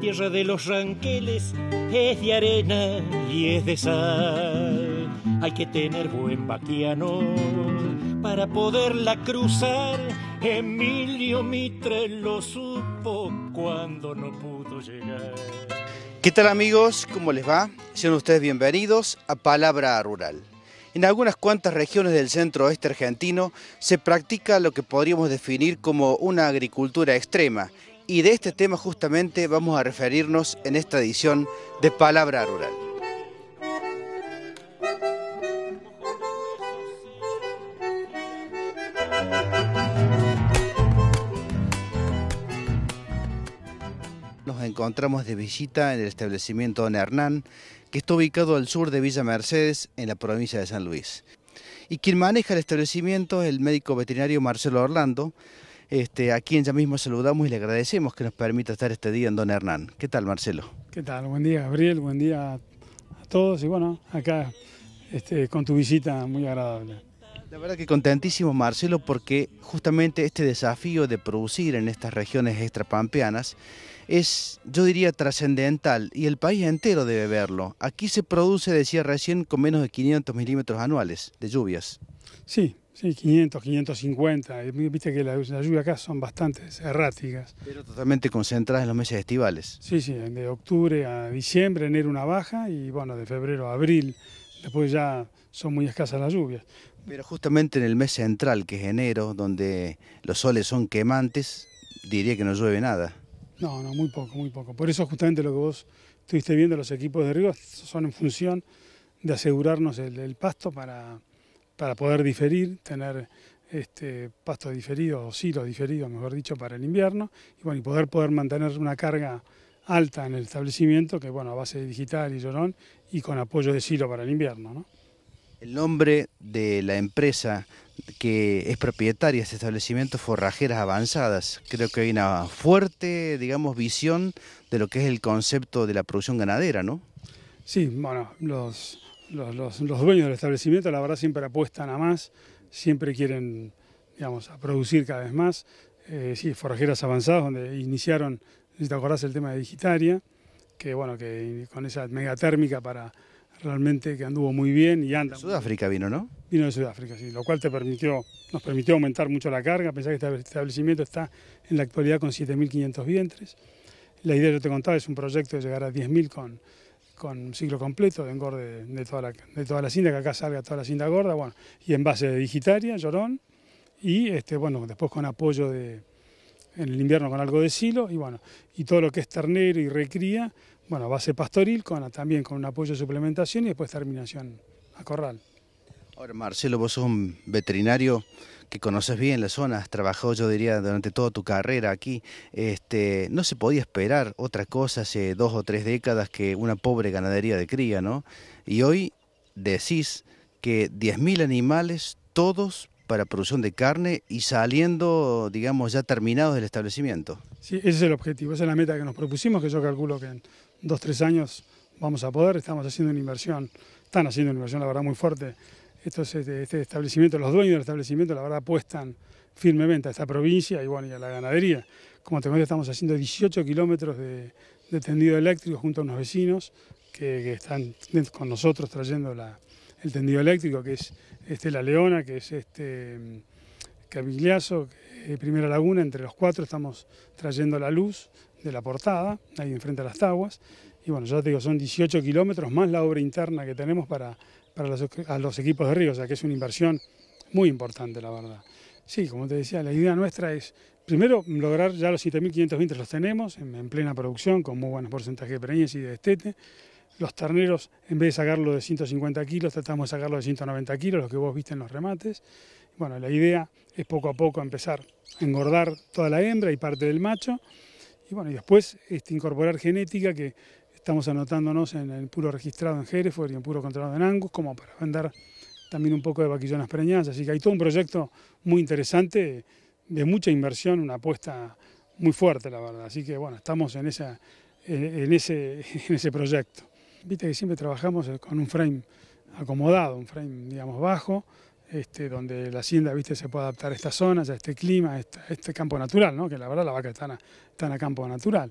tierra de los ranqueles es de arena y es de sal. Hay que tener buen baquiano para poderla cruzar. Emilio Mitre lo supo cuando no pudo llegar. ¿Qué tal amigos? ¿Cómo les va? Sean ustedes bienvenidos a Palabra Rural. En algunas cuantas regiones del centro oeste argentino se practica lo que podríamos definir como una agricultura extrema, y de este tema justamente vamos a referirnos en esta edición de Palabra Rural. Nos encontramos de visita en el establecimiento Don Hernán, que está ubicado al sur de Villa Mercedes, en la provincia de San Luis. Y quien maneja el establecimiento es el médico veterinario Marcelo Orlando, este, a quien ya mismo saludamos y le agradecemos que nos permita estar este día en Don Hernán. ¿Qué tal, Marcelo? ¿Qué tal? Buen día, Gabriel, buen día a todos y bueno, acá este, con tu visita muy agradable. La verdad que contentísimo, Marcelo, porque justamente este desafío de producir en estas regiones extrapampeanas es, yo diría, trascendental y el país entero debe verlo. Aquí se produce, de decía recién, con menos de 500 milímetros anuales de lluvias. Sí, sí, 500, 550. Eh, viste que las lluvias acá son bastante erráticas. Pero totalmente concentradas en los meses estivales. Sí, sí, de octubre a diciembre, enero una baja y bueno, de febrero a abril. Después ya son muy escasas las lluvias. Pero justamente en el mes central, que es enero, donde los soles son quemantes, diría que no llueve nada. No, no, muy poco, muy poco. Por eso justamente lo que vos estuviste viendo, los equipos de Río son en función de asegurarnos el pasto para para poder diferir, tener este, pastos diferidos o silo diferido, mejor dicho, para el invierno y, bueno, y poder, poder mantener una carga alta en el establecimiento, que bueno, a base de digital y llorón y con apoyo de silo para el invierno. ¿no? El nombre de la empresa que es propietaria de este establecimiento, Forrajeras Avanzadas. Creo que hay una fuerte, digamos, visión de lo que es el concepto de la producción ganadera, ¿no? Sí, bueno, los, los, dueños del establecimiento, la verdad, siempre apuestan a más, siempre quieren, digamos, a producir cada vez más. Eh, sí, forrajeras avanzadas, donde iniciaron, si te acordás, el tema de Digitaria, que bueno, que con esa megatérmica para realmente que anduvo muy bien y anda. Sudáfrica vino, ¿no? Vino de Sudáfrica, sí, lo cual te permitió, nos permitió aumentar mucho la carga. Pensá que este establecimiento está en la actualidad con 7.500 vientres. La idea, yo te contaba, es un proyecto de llegar a 10.000 con con ciclo completo de engorde de toda, la, de toda la cinta, que acá salga toda la cinta gorda, bueno, y en base de digitaria, llorón, y este, bueno, después con apoyo de, en el invierno con algo de silo, y bueno, y todo lo que es ternero y recría, bueno, base pastoril, también con un apoyo de suplementación y después terminación a corral. Ahora, Marcelo, vos sos un veterinario que conoces bien la zona, has trabajado, yo diría, durante toda tu carrera aquí, este, no se podía esperar otra cosa hace dos o tres décadas que una pobre ganadería de cría, ¿no? Y hoy decís que 10.000 animales, todos para producción de carne y saliendo, digamos, ya terminados del establecimiento. Sí, ese es el objetivo, esa es la meta que nos propusimos, que yo calculo que en dos, o tres años vamos a poder, estamos haciendo una inversión, están haciendo una inversión, la verdad, muy fuerte estos, este, este, establecimiento, los dueños del establecimiento, la verdad, apuestan firmemente a esta provincia y, bueno, a la ganadería. Como te comento, estamos haciendo 18 kilómetros de, tendido eléctrico junto a unos vecinos que, están con nosotros trayendo el tendido eléctrico, que es este, La Leona, que es este Cabigliazo, Primera Laguna, entre los cuatro estamos trayendo la luz de la portada, ahí enfrente a las taguas. Y bueno, ya te digo, son 18 kilómetros más la obra interna que tenemos para los, a los equipos de Río, o sea que es una inversión muy importante, la verdad. Sí, como te decía, la idea nuestra es, primero, lograr ya los 7.500 los tenemos, en, plena producción, con muy buenos porcentajes de preñez y de destete. Los terneros, en vez de sacarlo de 150 kilos, tratamos de sacarlo de 190 kilos, los que vos viste en los remates. Bueno, la idea es poco a poco empezar a engordar toda la hembra y parte del macho. Y bueno, y después este, incorporar genética que Estamos anotándonos en, el puro registrado en Hereford y en puro controlado en Angus, como para vender también un poco de vaquillonas preñadas. Así que hay todo un proyecto muy interesante, de mucha inversión, una apuesta muy fuerte, la verdad. Así que bueno, estamos en, esa, en, ese, ese proyecto. Viste que siempre trabajamos con un frame acomodado, un frame, digamos, bajo, este, donde la hacienda, viste, se puede adaptar a estas zonas, a este clima, a este, campo natural, ¿no? Que la verdad la vaca está en, está en campo natural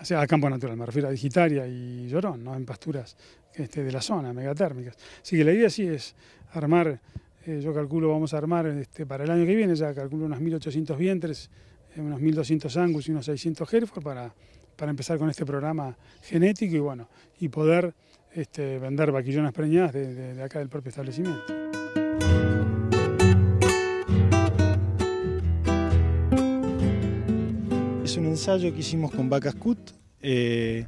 o sea, a campo natural, me refiero a Digitaria y Llorón, ¿no? en pasturas este, de la zona, megatérmicas. Así que la idea sí es armar, eh, yo calculo, vamos a armar este, para el año que viene, ya calculo unos 1.800 vientres, eh, unos 1.200 angus y unos 600 hereford para, empezar con este programa genético y bueno, y poder este, vender vaquillonas preñadas de acá del propio establecimiento. ensayo que hicimos con vacas CUT, eh,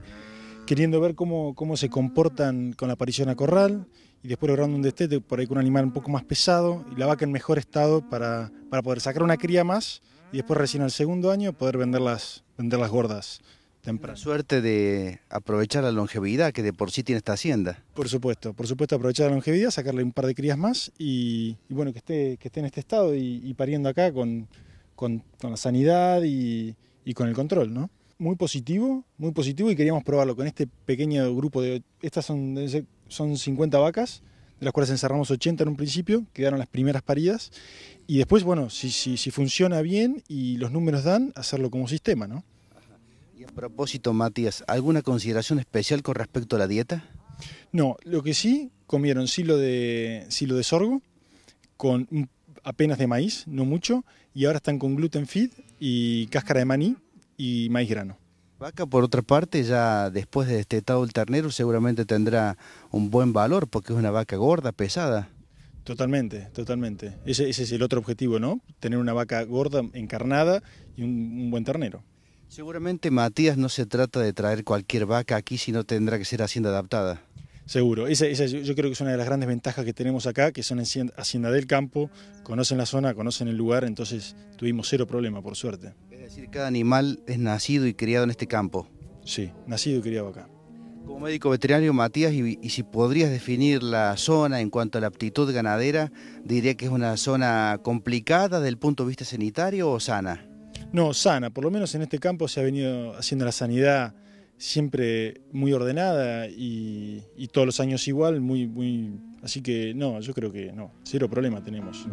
queriendo ver cómo, cómo, se comportan con la aparición a corral y después logrando un destete por ahí con un animal un poco más pesado y la vaca en mejor estado para, para poder sacar una cría más y después recién al segundo año poder venderlas, las gordas. Temprano. La suerte de aprovechar la longevidad que de por sí tiene esta hacienda. Por supuesto, por supuesto aprovechar la longevidad, sacarle un par de crías más y, bueno, que esté, que esté en este estado y, pariendo acá con, con, con la sanidad y, y con el control, ¿no? Muy positivo, muy positivo y queríamos probarlo con este pequeño grupo de... Estas son, son 50 vacas, de las cuales encerramos 80 en un principio, quedaron las primeras paridas y después, bueno, si, si, si funciona bien y los números dan, hacerlo como sistema, ¿no? Y a propósito, Matías, ¿alguna consideración especial con respecto a la dieta? No, lo que sí comieron silo de, silo de sorgo, con apenas de maíz, no mucho, y ahora están con gluten feed, y cáscara de maní y maíz grano. Vaca, por otra parte, ya después de este estado el ternero, seguramente tendrá un buen valor porque es una vaca gorda, pesada. Totalmente, totalmente. Ese, es el otro objetivo, ¿no? Tener una vaca gorda, encarnada y un, buen ternero. Seguramente, Matías, no se trata de traer cualquier vaca aquí, sino tendrá que ser hacienda adaptada. Seguro, yo, creo que es una de las grandes ventajas que tenemos acá, que son hacienda del campo, conocen la zona, conocen el lugar, entonces tuvimos cero problema, por suerte. Es decir, cada animal es nacido y criado en este campo. Sí, nacido y criado acá. Como médico veterinario, Matías, y, y si podrías definir la zona en cuanto a la aptitud ganadera, diría que es una zona complicada desde el punto de vista sanitario o sana. No, sana, por lo menos en este campo se ha venido haciendo la sanidad siempre muy ordenada y, todos los años igual, muy, muy. Así que no, yo creo que no, cero problema tenemos.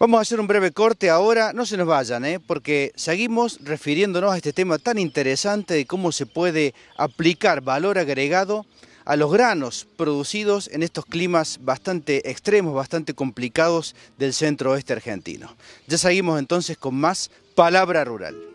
Vamos a hacer un breve corte ahora, no se nos vayan, ¿eh? porque seguimos refiriéndonos a este tema tan interesante de cómo se puede aplicar valor agregado a los granos producidos en estos climas bastante extremos, bastante complicados del centro oeste argentino. Ya seguimos entonces con más Palabra Rural.